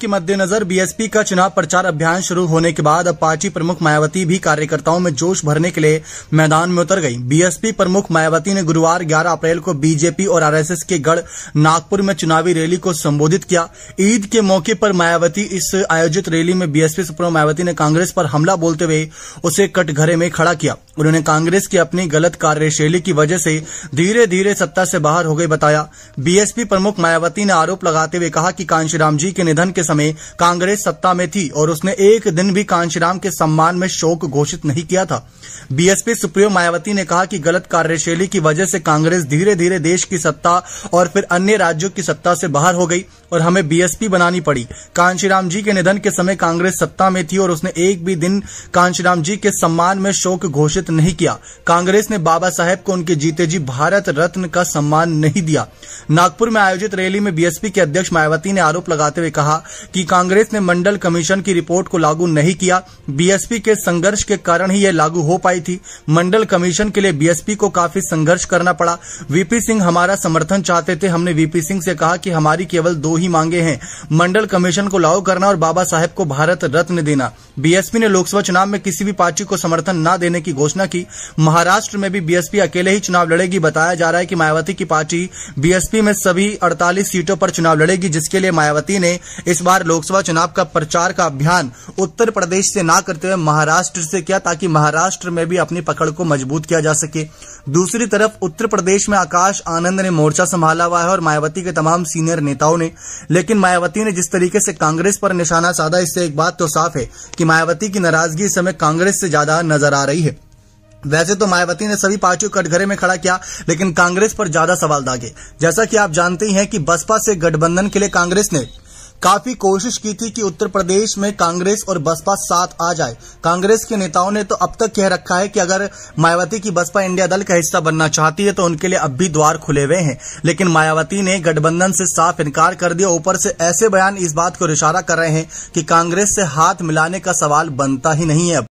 के मद्देनजर बीएसपी का चुनाव प्रचार अभियान शुरू होने के बाद अब पार्टी प्रमुख मायावती भी कार्यकर्ताओं में जोश भरने के लिए मैदान में उतर गई बीएसपी प्रमुख मायावती ने गुरुवार 11 अप्रैल को बीजेपी और आरएसएस के गढ़ नागपुर में चुनावी रैली को संबोधित किया ईद के मौके पर मायावती इस आयोजित रैली में बीएसपी सुप्रमो मायावती ने कांग्रेस पर हमला बोलते हुए उसे कटघरे में खड़ा किया उन्होंने कांग्रेस की अपनी गलत कार्यशैली की वजह से धीरे धीरे सत्ता से बाहर हो गई बताया बीएसपी प्रमुख मायावती ने आरोप लगाते हुए कहा कि कांशीराम जी के निधन के समय कांग्रेस सत्ता में थी और उसने एक दिन भी कांशीराम के सम्मान में शोक घोषित नहीं किया था बीएसपी सुप्रियो मायावती ने कहा कि गलत कार्यशैली की वजह से कांग्रेस धीरे धीरे देश की सत्ता और फिर अन्य राज्यों की सत्ता से बाहर हो गई और हमें बीएसपी बनानी पड़ी कांशीराम जी के निधन के समय कांग्रेस सत्ता में थी और उसने एक भी दिन कांशीराम जी के सम्मान में शोक घोषित नहीं किया कांग्रेस ने बाबा साहेब को उनके जीते जी भारत रत्न का सम्मान नहीं दिया नागपुर में आयोजित रैली में बीएसपी के अध्यक्ष मायावती ने आरोप लगाते हुए कहा कि कांग्रेस ने मंडल कमीशन की रिपोर्ट को लागू नहीं किया बीएसपी के संघर्ष के कारण ही यह लागू हो पाई थी मंडल कमीशन के लिए बीएसपी को काफी संघर्ष करना पड़ा वीपी सिंह हमारा समर्थन चाहते थे हमने वीपी सिंह से कहा कि हमारी केवल दो ही मांगे हैं मंडल कमीशन को लागू करना और बाबा साहेब को भारत रत्न देना बीएसपी ने लोकसभा चुनाव में किसी भी पार्टी को समर्थन न देने की घोषणा की महाराष्ट्र में भी बीएसपी अकेले ही चुनाव लड़ेगी बताया जा रहा है कि मायावती की पार्टी बीएसपी में सभी अड़तालीस सीटों पर चुनाव लड़ेगी जिसके लिए मायावती ने इस बार लोकसभा चुनाव का प्रचार का अभियान उत्तर प्रदेश से ना करते हुए महाराष्ट्र से किया ताकि महाराष्ट्र में भी अपनी पकड़ को मजबूत किया जा सके दूसरी तरफ उत्तर प्रदेश में आकाश आनंद ने मोर्चा संभाला हुआ है और मायावती के तमाम सीनियर नेताओं ने लेकिन मायावती ने जिस तरीके से कांग्रेस पर निशाना साधा इससे एक बात तो साफ है कि मायावती की नाराजगी इस समय कांग्रेस से ज्यादा नजर आ रही है वैसे तो मायावती ने सभी पार्टियों को कटघरे में खड़ा किया लेकिन कांग्रेस पर ज्यादा सवाल दागे जैसा कि आप जानते ही हैं कि बसपा से गठबंधन के लिए कांग्रेस ने काफी कोशिश की थी कि उत्तर प्रदेश में कांग्रेस और बसपा साथ आ जाए कांग्रेस के नेताओं ने तो अब तक कह रखा है कि अगर मायावती की बसपा इंडिया दल का हिस्सा बनना चाहती है तो उनके लिए अब भी द्वार खुले हुए हैं लेकिन मायावती ने गठबंधन से साफ इनकार कर दिया ऊपर से ऐसे बयान इस बात को इशारा कर रहे हैं कि कांग्रेस से हाथ मिलाने का सवाल बनता ही नहीं है